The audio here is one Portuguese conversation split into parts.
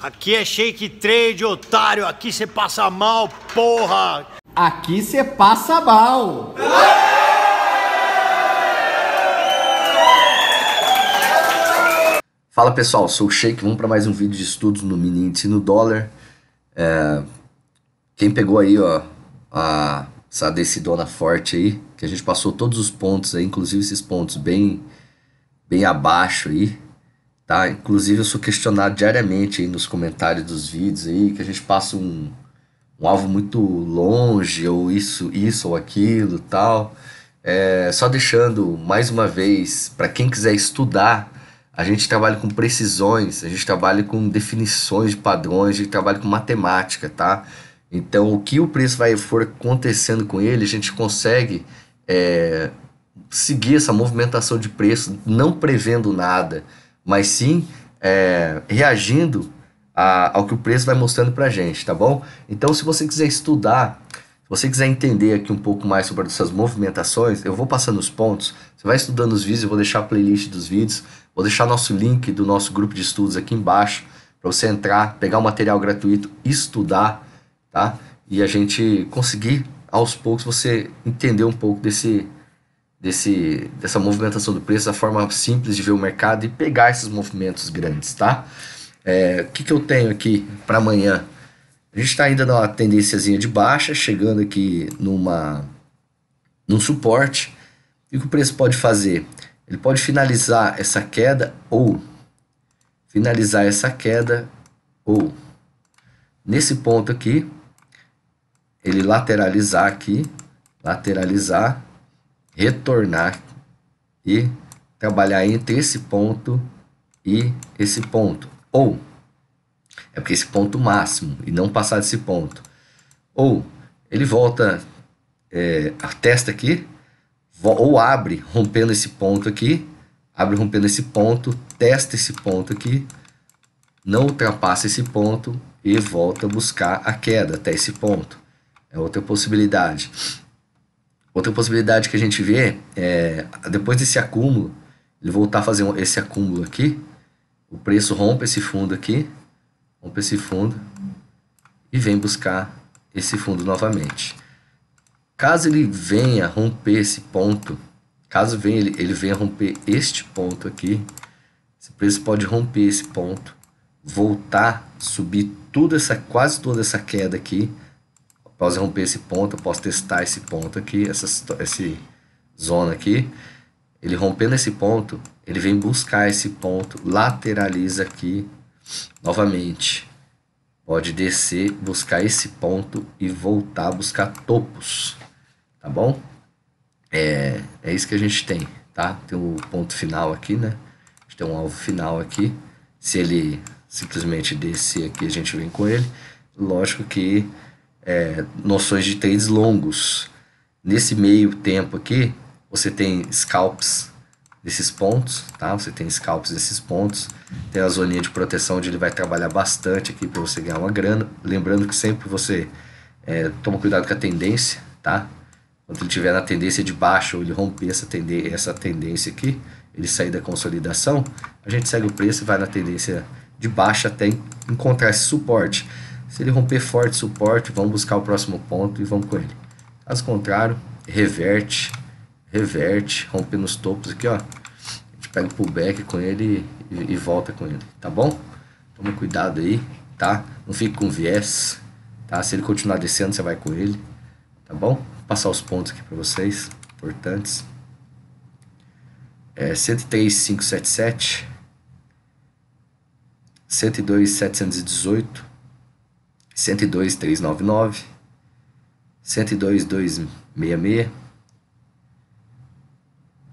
Aqui é shake trade, otário. Aqui você passa mal, porra. Aqui você passa mal. Fala pessoal, sou o Shake, vamos para mais um vídeo de estudos no Mini no Dólar. É, quem pegou aí, ó, a, essa decidona forte aí, que a gente passou todos os pontos aí, inclusive esses pontos bem, bem abaixo aí, tá? Inclusive eu sou questionado diariamente aí nos comentários dos vídeos aí, que a gente passa um, um alvo muito longe, ou isso, isso ou aquilo, tal. É, só deixando mais uma vez, para quem quiser estudar a gente trabalha com precisões, a gente trabalha com definições de padrões, a gente trabalha com matemática, tá? Então, o que o preço vai for acontecendo com ele, a gente consegue é, seguir essa movimentação de preço, não prevendo nada, mas sim é, reagindo a, ao que o preço vai mostrando para gente, tá bom? Então, se você quiser estudar se você quiser entender aqui um pouco mais sobre essas movimentações, eu vou passando os pontos, você vai estudando os vídeos, eu vou deixar a playlist dos vídeos, vou deixar nosso link do nosso grupo de estudos aqui embaixo, para você entrar, pegar o material gratuito, estudar, tá? E a gente conseguir, aos poucos, você entender um pouco desse, desse, dessa movimentação do preço, da forma simples de ver o mercado e pegar esses movimentos grandes, tá? É, o que, que eu tenho aqui para amanhã? A gente está ainda numa tendênciazinha de baixa, chegando aqui numa num suporte. E o que o preço pode fazer? Ele pode finalizar essa queda ou finalizar essa queda ou nesse ponto aqui ele lateralizar aqui, lateralizar, retornar e trabalhar entre esse ponto e esse ponto ou é porque esse ponto máximo e não passar desse ponto. Ou ele volta é, a testa aqui, ou abre rompendo esse ponto aqui, abre rompendo esse ponto, testa esse ponto aqui, não ultrapassa esse ponto e volta a buscar a queda até esse ponto. É outra possibilidade. Outra possibilidade que a gente vê é depois desse acúmulo, ele voltar a fazer esse acúmulo aqui, o preço rompe esse fundo aqui, vão esse fundo e vem buscar esse fundo novamente. Caso ele venha romper esse ponto, caso venha, ele, ele venha romper este ponto aqui, esse preço pode romper esse ponto, voltar, subir tudo essa, quase toda essa queda aqui, após romper esse ponto, eu posso testar esse ponto aqui, essa, essa zona aqui, ele rompendo esse ponto, ele vem buscar esse ponto, lateraliza aqui, Novamente, pode descer, buscar esse ponto e voltar a buscar topos, tá bom? É, é isso que a gente tem, tá? Tem o um ponto final aqui, né? A gente tem um alvo final aqui. Se ele simplesmente descer aqui, a gente vem com ele. Lógico que é, noções de trades longos. Nesse meio tempo aqui, você tem scalps desses pontos, tá? Você tem scalps desses pontos, tem a zoninha de proteção onde ele vai trabalhar bastante aqui para você ganhar uma grana. Lembrando que sempre você é, toma cuidado com a tendência, tá? Quando ele tiver na tendência de baixo, ou ele romper essa, tende essa tendência aqui, ele sair da consolidação, a gente segue o preço e vai na tendência de baixa até encontrar esse suporte. Se ele romper forte suporte, vamos buscar o próximo ponto e vamos com ele. Caso contrário, reverte, reverte, rompe nos topos aqui, ó. A gente pega o pullback com ele e, e volta com ele, tá bom? Toma cuidado aí, tá? Não fique com viés, tá? Se ele continuar descendo, você vai com ele, tá bom? Vou passar os pontos aqui para vocês, importantes. É 103,577. 102,718. 102,399. 102,266.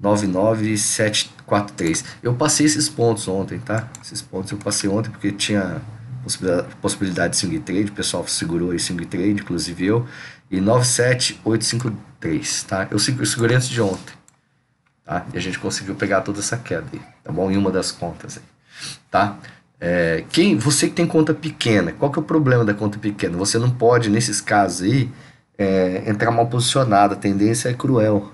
99743. Eu passei esses pontos ontem, tá? Esses pontos eu passei ontem porque tinha possibilidade de swing trade, o pessoal segurou aí swing trade, inclusive eu, e 97853, tá? Eu segurei antes de ontem, tá? E a gente conseguiu pegar toda essa queda aí, tá bom? Em uma das contas aí, tá? É, quem, você que tem conta pequena, qual que é o problema da conta pequena? Você não pode, nesses casos aí, é, entrar mal posicionado, a tendência é cruel,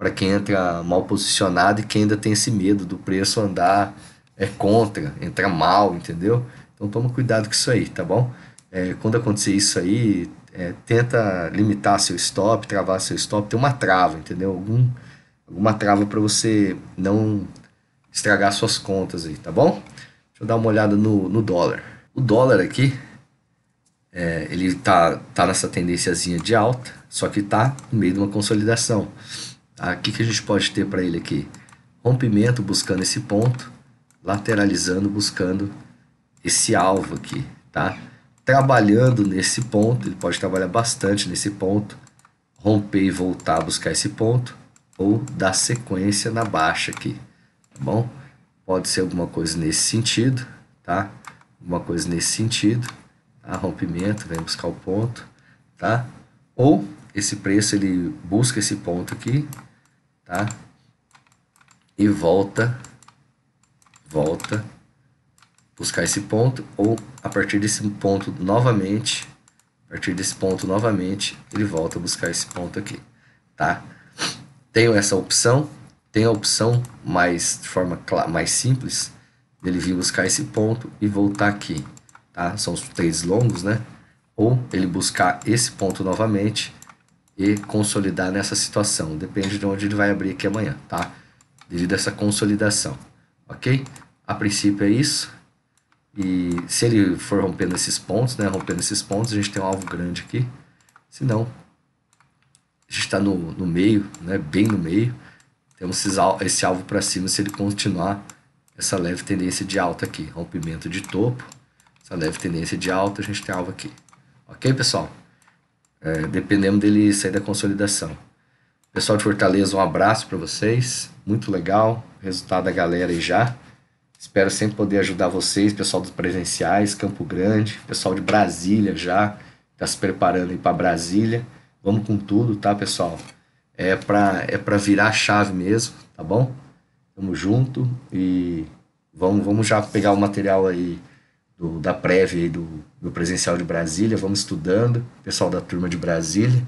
para quem entra mal posicionado e quem ainda tem esse medo do preço andar é contra, entrar mal, entendeu? Então toma cuidado com isso aí, tá bom? É, quando acontecer isso aí, é, tenta limitar seu stop, travar seu stop, tem uma trava, entendeu? Algum, alguma trava para você não estragar suas contas aí, tá bom? Deixa eu dar uma olhada no, no dólar. O dólar aqui, é, ele tá, tá nessa tendênciazinha de alta, só que tá no meio de uma consolidação. O que, que a gente pode ter para ele aqui? Rompimento buscando esse ponto, lateralizando buscando esse alvo aqui, tá? Trabalhando nesse ponto, ele pode trabalhar bastante nesse ponto, romper e voltar a buscar esse ponto, ou dar sequência na baixa aqui, tá bom? Pode ser alguma coisa nesse sentido, tá? Alguma coisa nesse sentido, tá? rompimento, vem buscar o ponto, tá? Ou esse preço ele busca esse ponto aqui, tá? E volta, volta, buscar esse ponto, ou a partir desse ponto novamente, a partir desse ponto novamente, ele volta a buscar esse ponto aqui, tá? Tenho essa opção, tem a opção mais de forma mais simples dele vir buscar esse ponto e voltar aqui, tá? São os três longos, né? Ou ele buscar esse ponto novamente e consolidar nessa situação. Depende de onde ele vai abrir aqui amanhã, tá? Devido a essa consolidação, ok? A princípio é isso. E se ele for rompendo esses pontos, né? Rompendo esses pontos, a gente tem um alvo grande aqui. Se não, a gente está no, no meio, né? Bem no meio. Temos esse alvo para cima se ele continuar essa leve tendência de alta aqui. Rompimento de topo, essa leve tendência de alta, a gente tem alvo aqui. Ok, pessoal? é, dependendo dele sair da consolidação. Pessoal de Fortaleza, um abraço para vocês. Muito legal. Resultado da galera aí já. Espero sempre poder ajudar vocês, pessoal dos presenciais, Campo Grande, pessoal de Brasília já, está se preparando aí para Brasília. Vamos com tudo, tá, pessoal? É para é para virar a chave mesmo, tá bom? Tamo junto e vamos, vamos já pegar o material aí do, da prévia do, do presencial de Brasília, vamos estudando, pessoal da turma de Brasília.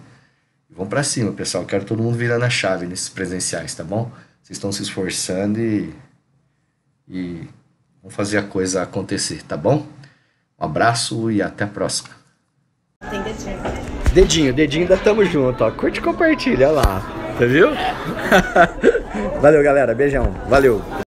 Vamos para cima, pessoal. Quero todo mundo virando a chave nesses presenciais, tá bom? Vocês estão se esforçando e, e vão fazer a coisa acontecer, tá bom? Um abraço e até a próxima. dedinho. Dedinho, ainda Tamo Junto, ó. Curte e compartilha, lá. Tá viu? Valeu, galera. Beijão. Valeu.